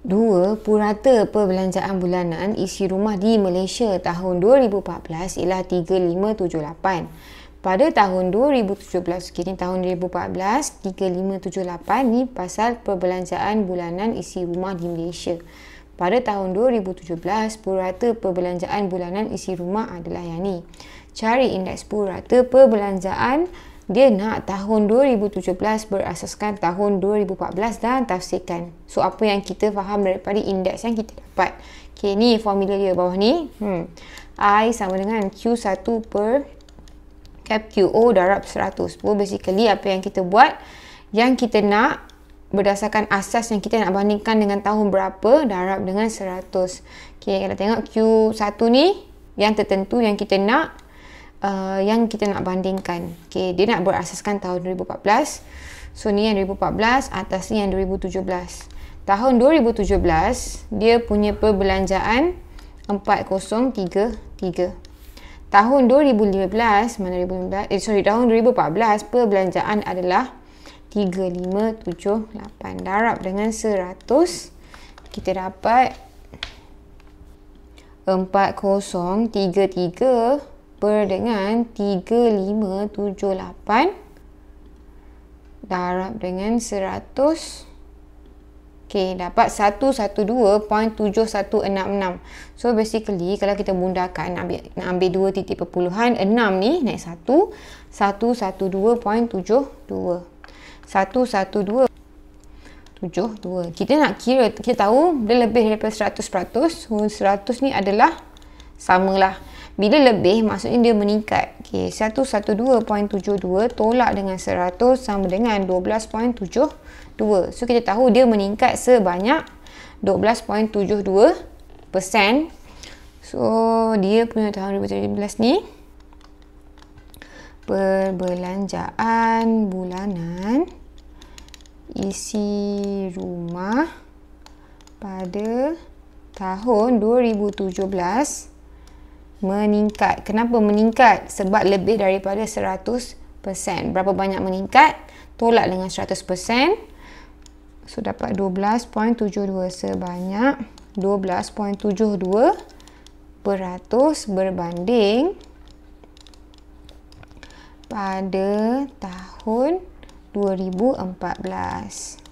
Dua, purata perbelanjaan bulanan isi rumah di Malaysia tahun 2014 ialah 3578. Pada tahun 2017, kini tahun 2014, 3578 ni pasal perbelanjaan bulanan isi rumah di Malaysia. Pada tahun 2017, purata perbelanjaan bulanan isi rumah adalah yang ni. Cari indeks purata perbelanjaan dia nak tahun 2017 berasaskan tahun 2014 dan tafsirkan. So apa yang kita faham daripada indeks yang kita dapat. Okay ni formula dia bawah ni. Hmm. I sama dengan Q1 per cap QO darab 100. So basically apa yang kita buat yang kita nak berdasarkan asas yang kita nak bandingkan dengan tahun berapa darab dengan 100. Okay kalau tengok Q1 ni yang tertentu yang kita nak uh, yang kita nak bandingkan. Okay, dia nak berasaskan tahun 2014. So, ni yang 2014, atas ni yang 2017. Tahun 2017, dia punya perbelanjaan 4033. Tahun 2015, mana 2015? Eh, sorry, tahun 2014, perbelanjaan adalah 3578 darab dengan 100. Kita dapat 4033 per dengan 3578 darab dengan 100 Okay, dapat 112.7166 so basically kalau kita bundarkan nak ambil nak ambil dua titik perpuluhan 6 ni naik 1 112.72 112 dua. Kita nak kira, kita tahu dia lebih daripada 100%. 100% ni adalah samalah. Bila lebih maksudnya dia meningkat. Okey, 112.72 tolak dengan 100 sama dengan 12.72. So kita tahu dia meningkat sebanyak 12.72%. So dia punya tahun 2017 ni perbelanjaan bulanan isi rumah pada tahun 2017 meningkat. Kenapa meningkat? Sebab lebih daripada 100%. Berapa banyak meningkat? Tolak dengan 100%. So dapat 12.72 sebanyak 12.72 beratus berbanding pada tahun 2014.